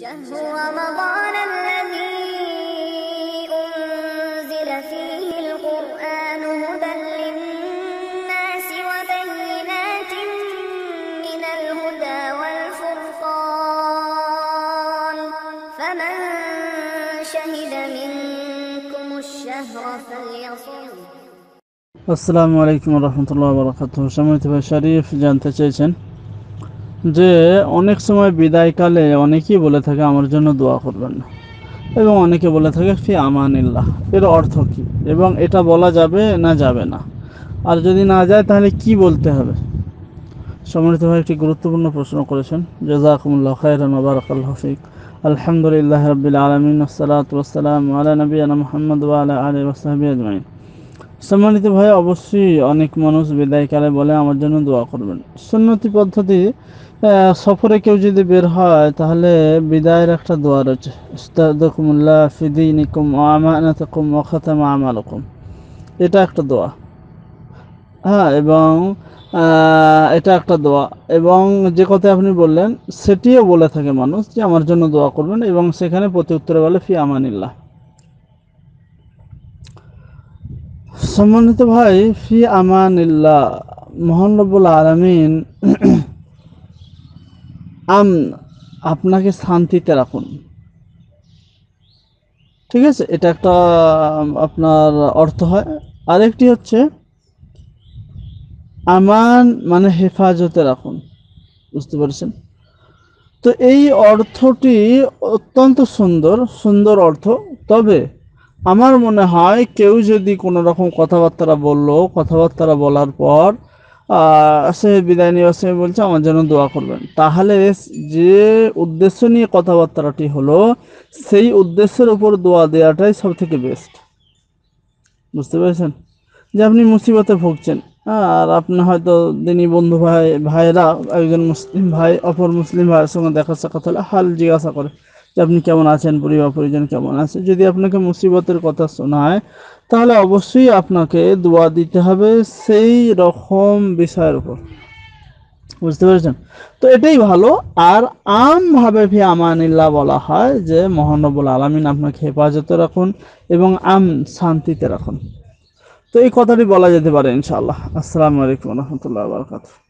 شهر رمضان الذي أنزل فيه القرآن هدى للناس وبينات من الهدى والفرقان فمن شهد منكم الشهر فليصوم السلام عليكم ورحمة الله وبركاته شمعت بشريف جانتا تشيشن যে অনেক সময় বিদায়কালে অনেকেই বলে থাকে আমার জন্য দোয়া করবেন না এবং অনেকে বলে থাকে ফি আমানিল্লাহ এর অর্থ কী এবং এটা বলা যাবে না যাবে না আর যদি না যায় তাহলে কি বলতে হবে সমৃদ্ধ ভাই একটি গুরুত্বপূর্ণ প্রশ্ন করেছেন জজাকুমুল্লাহ খায়রান বারাকাল্লাহ হফিক আলহামদুলিল্লাহ রবিল আলমিন সালাত আলা নবী আলা মোহাম্মদ আলা আলী ওসাহাবি আজমাইন সম্মানিত ভাই অবশ্যই অনেক মানুষ বিদায়কালে বলে আমার জন্য দোয়া করবেন সুন্নতি পদ্ধতি সফরে কেউ যদি বের হয় তাহলে বিদায়ের একটা দোয়া রয়েছে ইস্তাদকুমুল্লাহ ফিদিনিকুম আমানাতকুম ওখাতামা রকম এটা একটা দোয়া হ্যাঁ এবং এটা একটা দোয়া এবং যে কথা আপনি বললেন সেটিও বলে থাকে মানুষ যে আমার জন্য দোয়া করবেন এবং সেখানে প্রতি উত্তরে বলে ফি আমানিল্লাহ সম্মানিত ভাই ফি আমানিল্লাহ মোহানবুল আলমিন আম আপনাকে শান্তিতে রাখুন ঠিক আছে এটা একটা আপনার অর্থ হয় আরেকটি হচ্ছে আমান মানে হেফাজতে রাখুন বুঝতে পারছেন তো এই অর্থটি অত্যন্ত সুন্দর সুন্দর অর্থ তবে আমার মনে হয় কেউ যদি কোনো রকম কথাবার্তা বললো কথাবার্তা বলার পর সে বিদায় নেওয়ার সময় বলছে আমার জন্য দোয়া করবেন তাহলে যে উদ্দেশ্য নিয়ে কথাবার্তাটি হলো সেই উদ্দেশ্যের উপর দোয়া দেওয়াটাই সব থেকে বেস্ট বুঝতে পেরেছেন যে আপনি মুসিবতে ভুগছেন আর আপনি হয়তো দিনই বন্ধু ভাই ভাইরা একজন মুসলিম ভাই অপর মুসলিম ভাইয়ের সঙ্গে দেখা সাক্ষাৎ হলে হাল জিজ্ঞাসা করে যে আপনি কেমন আছেন পরিবার পরিজন কেমন আছে যদি আপনাকে মুসিবতের কথা শোনায় তাহলে অবশ্যই আপনাকে দোয়া দিতে হবে সেই রকম বিষয়ের উপর বুঝতে পেরেছেন তো এটাই ভালো আর আমভাবে ভি আমানিল্লা বলা হয় যে মহানবুল আলমিন আপনাকে হেফাজতে রাখুন এবং আম শান্তিতে রাখুন তো এই কথাটি বলা যেতে পারে ইনশাআল্লাহ আসসালামু আলাইকুম রহমতুল্লাহ বারকাতুহ